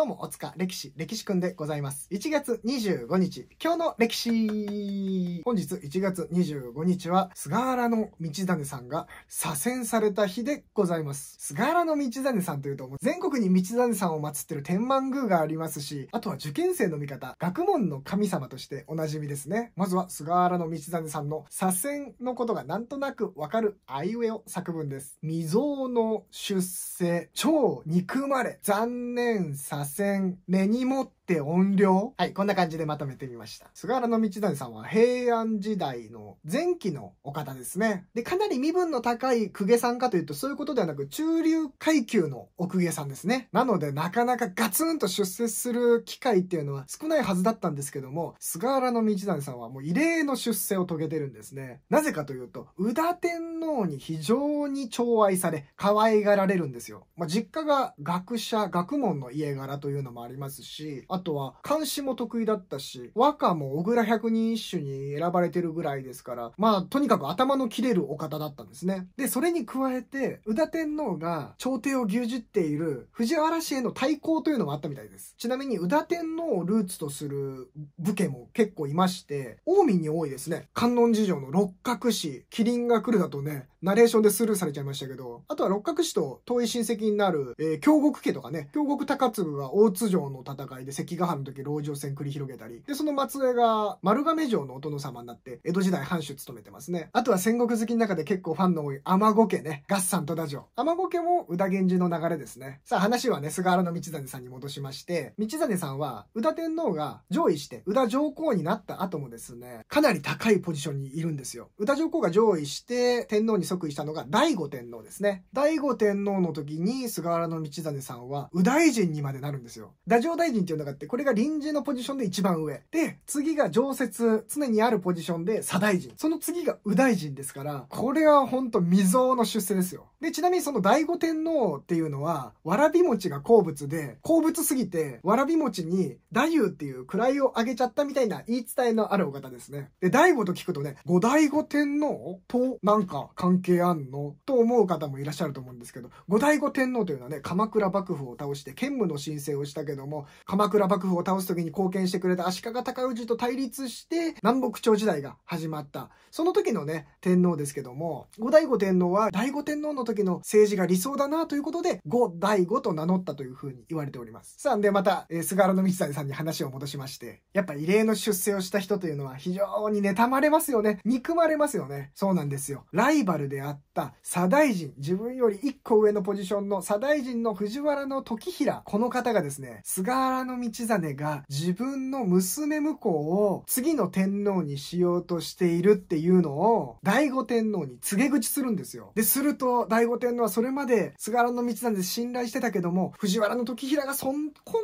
どうも、おつか、歴史、歴史くんでございます。1月25日、今日の歴史本日1月25日は、菅原の道真さんが左遷された日でございます。菅原の道真さんというと、全国に道真さんを祀ってる天満宮がありますし、あとは受験生の味方、学問の神様としておなじみですね。まずは、菅原の道真さんの左遷のことがなんとなくわかるあいうえお作文です。未曾の出世、超憎まれ、残念させんねにもって音量はい、こんな感じでまとめてみました。菅原道真さんは平安時代の前期のお方ですね。で、かなり身分の高い公家さんかというと、そういうことではなく、中流階級のお公家さんですね。なので、なかなかガツンと出世する機会っていうのは少ないはずだったんですけども、菅原道真さんはもう異例の出世を遂げてるんですね。なぜかというと、宇田天皇に非常に寵愛され、可愛がられるんですよ。まあ、実家が学者、学問の家柄というのもありますし、ああとは監視も得意だったし、和歌も小倉百人一首に選ばれてるぐらいですから、まあとにかく頭の切れるお方だったんですね。で、それに加えて、宇田天皇が朝廷を牛耳っている藤原氏への対抗というのもあったみたいです。ちなみに宇田天皇をルーツとする武家も結構いまして、近江に多いですね。観音寺城の六角氏、麒麟が来るだとね、ナレーションでスルーされちゃいましたけど、あとは六角氏と遠い親戚になる、えー、京極家とかね、京極高次が大津城の戦いで関ヶ原の時籠城戦繰り広げたり、で、その末裔が丸亀城のお殿様になって、江戸時代藩主務めてますね。あとは戦国好きの中で結構ファンの多い天子家ね。合算とダジョ。天子家も宇田源氏の流れですね。さあ話はね、菅原道真さんに戻しまして、道真さんは宇田天皇が上位して、宇田上皇になった後もですね、かなり高いポジションにいるんですよ。宇田上皇が上位して、天皇に即位したのが醍醐天皇ですね。醍醐天皇の時に菅原道真さんは、右大臣にまでなるんですよ。太政大臣っていうのががあって、これが臨時のポジションで一番上。で、次が常設、常にあるポジションで左大臣。その次が右大臣ですから、これはほんと未曾有の出世ですよ。で、ちなみにその醍醐天皇っていうのは、わらび餅が好物で、好物すぎて、わらび餅に、太夫っていう位を上げちゃったみたいな言い伝えのあるお方ですね。で、醍醐と聞くとね、後醍醐天皇となんか関係あんのと思う方もいらっしゃると思うんですけど、後醍醐天皇というのはね、鎌倉幕府を倒して兼務の申請をしたけども、鎌倉幕府を倒す時に貢献してくれた足利尊氏と対立して、南北朝時代が始まった。その時のね、天皇ですけども、後醍醐天皇は、醍醐天皇の時の政治が理想だなということで、5第5と名乗ったというふうに言われております。さあ、でまた、えー、菅原道真さんに話を戻しまして、やっぱ異例の出世をした人というのは非常に妬まれますよね。憎まれますよね。そうなんですよ。ライバルであった左大臣、自分より1個上のポジションの左大臣の藤原の時平、この方がですね、菅原道真が自分の娘婿を次の天皇にしようとしているっていうのを、第醐天皇に告げ口するんですよ。で、すると、醍醍醐天皇はそれまで菅原道真で信頼してたけども、藤原時平がそこ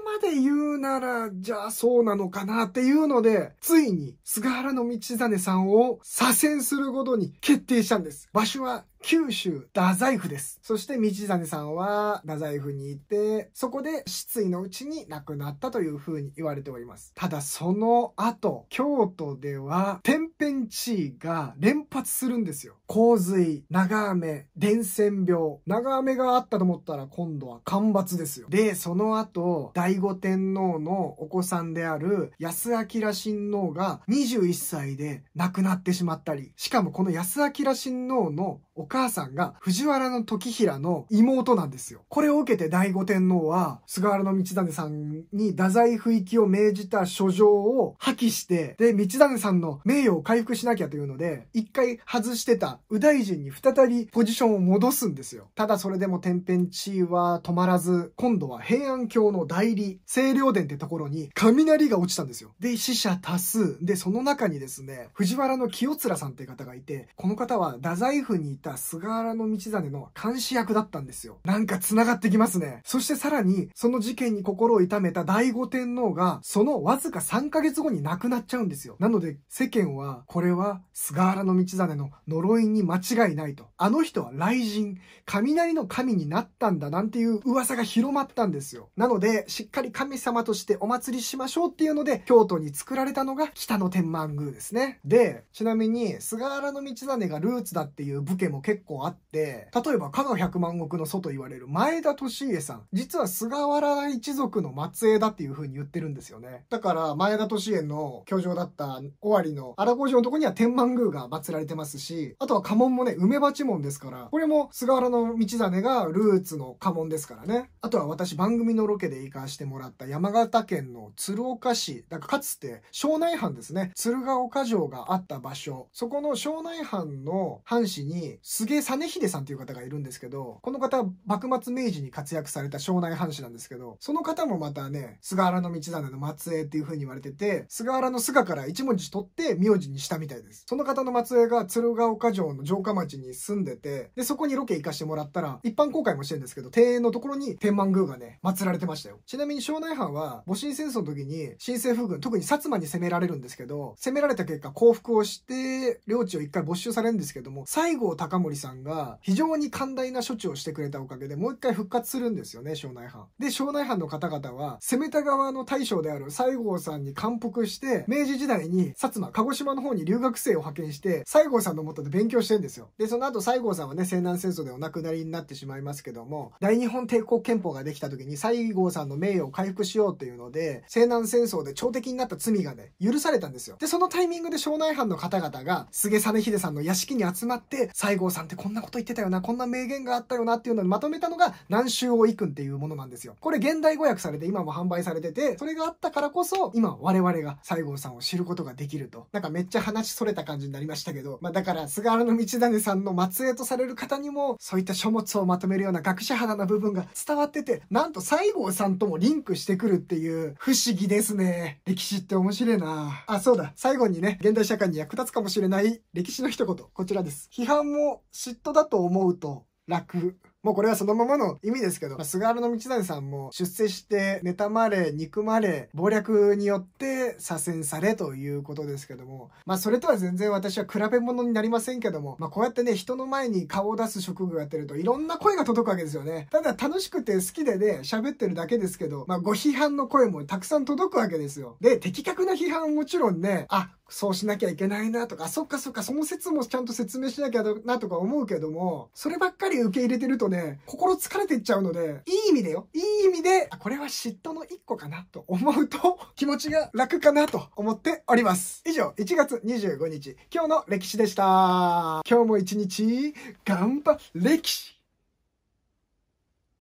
まで言うなら、じゃあそうなのかなっていうので、ついに菅原道真さんを左遷することに決定したんです。場所は九州、太宰府です。そして、道真さんは、太宰府にいて、そこで失意のうちに亡くなったというふうに言われております。ただ、その後、京都では、天変地異が連発するんですよ。洪水、長雨、伝染病。長雨があったと思ったら、今度は干ばつですよ。で、その後、醍醐天皇のお子さんである、安明親王が21歳で亡くなってしまったり、しかもこの安明親王のおお母さんが藤原の時平の妹なんですよ。これを受けて第五天皇は菅原道真さんに太宰府行きを命じた書状を破棄して、で、道真さんの名誉を回復しなきゃというので、一回外してた右大臣に再びポジションを戻すんですよ。ただそれでも天変地異は止まらず、今度は平安京の代理、清涼殿ってところに雷が落ちたんですよ。で、死者多数。で、その中にですね、藤原の清蔵さんっていう方がいて、この方は太宰府にいた菅原道真の監視役だったんですよ。なんか繋がってきますね。そしてさらに、その事件に心を痛めた醍醐天皇が、そのわずか3ヶ月後に亡くなっちゃうんですよ。なので、世間は、これは菅原道真の呪いに間違いないと。あの人は雷神、雷の神になったんだなんていう噂が広まったんですよ。なので、しっかり神様としてお祭りしましょうっていうので、京都に作られたのが北野天満宮ですね。で、ちなみに、菅原道真がルーツだっていう武家も結構あって、例えば、加賀百万石の祖と言われる前田利家さん、実は菅原一族の末裔だっていう風に言ってるんですよね。だから、前田利家の居城だった尾張の荒小城のとこには天満宮が祀られてますし、あとは家紋もね、梅鉢門ですから、これも菅原の道真がルーツの家紋ですからね。あとは私、番組のロケで行かしてもらった山形県の鶴岡市、だからかつて庄内藩ですね、鶴岡城があった場所、そこの庄内藩の藩士に、菅実秀さんという方がいるんですけど、この方、幕末明治に活躍された庄内藩士なんですけど、その方もまたね、菅原道真の末裔っていう風に言われてて、菅原の菅から一文字取って名字にしたみたいです。その方の末裔が鶴岡城の城下町に住んでて、で、そこにロケ行かしてもらったら、一般公開もしてるんですけど、庭園のところに天満宮がね、祀られてましたよ。ちなみに庄内藩は、戊辰戦争の時に、新政府軍、特に薩摩に攻められるんですけど、攻められた結果降伏をして、領地を一回没収されるんですけども、西郷隆盛森さんが非常に寛大な処置をしてくれたおかげでもう一回復活するんですよね、庄内藩。で、庄内藩の方々は攻めた側の大将である西郷さんに感服して、明治時代に薩摩、鹿児島の方に留学生を派遣して、西郷さんのもとで勉強してるんですよ。で、その後西郷さんはね、西南戦争でお亡くなりになってしまいますけども、大日本帝国憲法ができた時に西郷さんの名誉を回復しようっていうので、西南戦争で朝敵になった罪がね、許されたんですよ。で、そのタイミングで庄内藩の方々が、菅実秀さんの屋敷に集まって、西郷さんってこんなこと言ってたよな、こんな名言があったよなっていうのをまとめたのが、南州をいくんっていうものなんですよ。これ現代語訳されて今も販売されてて、それがあったからこそ、今我々が西郷さんを知ることができると。なんかめっちゃ話それた感じになりましたけど、まあだから、菅原道真さんの末裔とされる方にも、そういった書物をまとめるような学者肌な部分が伝わってて、なんと西郷さんともリンクしてくるっていう、不思議ですね。歴史って面白いなあ、そうだ。最後にね、現代社会に役立つかもしれない歴史の一言。こちらです。批判も嫉妬だと思うと楽。もうこれはそのままの意味ですけど、まあ、菅原道真さんも出世して妬まれ、憎まれ、暴略によって左遷されということですけども、まあそれとは全然私は比べ物になりませんけども、まあこうやってね、人の前に顔を出す職業やってるといろんな声が届くわけですよね。ただ楽しくて好きでね、喋ってるだけですけど、まあご批判の声もたくさん届くわけですよ。で、的確な批判もちろんね、あ、そうしなきゃいけないなとか、そっかそっか、その説もちゃんと説明しなきゃなとか思うけども、そればっかり受け入れてるとね、心疲れていっちゃうので、いい意味でよ、いい意味で、これは嫉妬の一個かなと思うと、気持ちが楽かなと思っております。以上、1月25日、今日の歴史でした。今日も一日、頑張、歴史